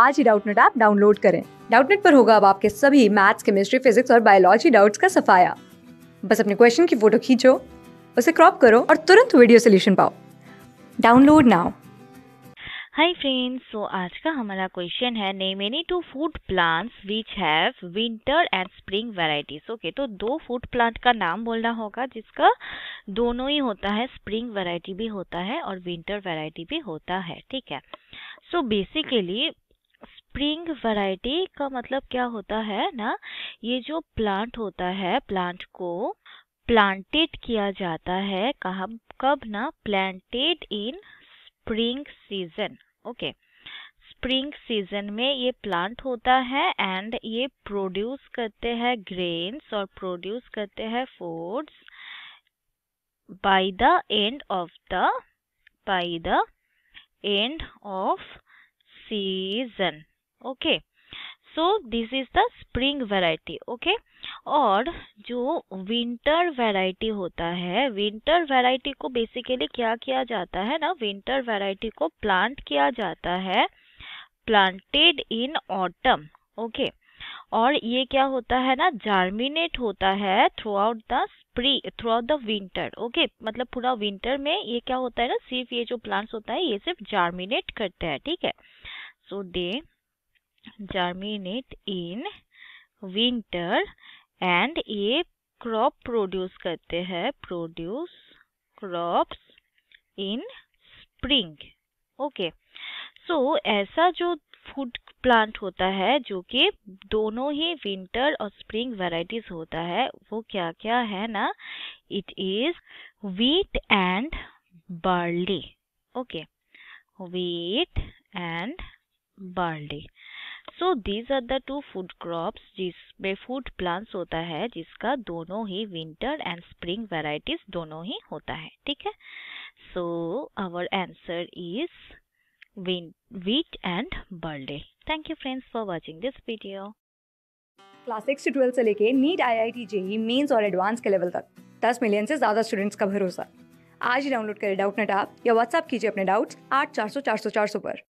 आज ही Doubtnut app download करें डाउटनेट पर होगा अब आपके सभी मैथ्स केमिस्ट्री फिजिक्स और बायोलॉजी डाउट्स का सफाया बस अपने क्वेश्चन की फोटो खींचो उसे क्रॉप करो और तुरंत वीडियो सोल्यूशन पाओ download now hi friends so आज का हमारा क्वेश्चन है name any two food plants which have winter and spring varieties okay तो दो फूड प्लांट का नाम बोलना होगा जिसका दोनों ही होता है स्प्रिंग वैरायटी भी होता है और विंटर वैरायटी भी होता है ठीक है सो बेसिकली स्प्रिंग वैरायटी का मतलब क्या होता है ना ये जो प्लांट होता है प्लांट को प्लांटेड किया जाता है कहा कब ना planted in spring season okay spring season में ये प्लांट होता है एंड ये प्रोड्यूस करते हैं ग्रेन्स और प्रोड्यूस करते हैं foods by the end of the by the end of season okay so this is the spring variety okay और जो विंटर वेराइटी होता है विंटर वेराइटी को बेसिकली क्या किया जाता है ना विंटर वेराइटी को प्लांट किया जाता है प्लांटेड इन ऑटम ओके और ये क्या होता है ना जार्मिनेट होता है throughout the spree throughout the winter okay मतलब पूरा विंटर में ये क्या होता है ना सिर्फ ये जो प्लांट्स होता है ये सिर्फ जार्मिनेट करते हैं ठीक है so they germinate in winter and ये क्रॉप प्रोड्यूस करते हैं produce crop in spring okay so ऐसा जो फूड प्लांट होता है जो कि दोनों ही विंटर और स्प्रिंग वेराइटीज होता है वो क्या क्या है ना it is wheat and barley okay wheat and barley so these are the two food crops जिसमें फूड प्लांट्स होता है जिसका दोनों ही विंटर एंड स्प्रिंग वेराइटीज दोनों ही होता है ठीक है so our answer is wheat and barley thank you friends for watching this video class six से ट्वेल्थ से लेके NEET I I T JEE Mains और एडवांस के लेवल तक दस मिलियन से ज्यादा स्टूडेंट्स का भरोसा आज ही डाउनलोड करें डाउट नेट आप या व्हाट्सअप कीजिए अपने डाउट्स आठ चार सौ चार सौ चार सौ पर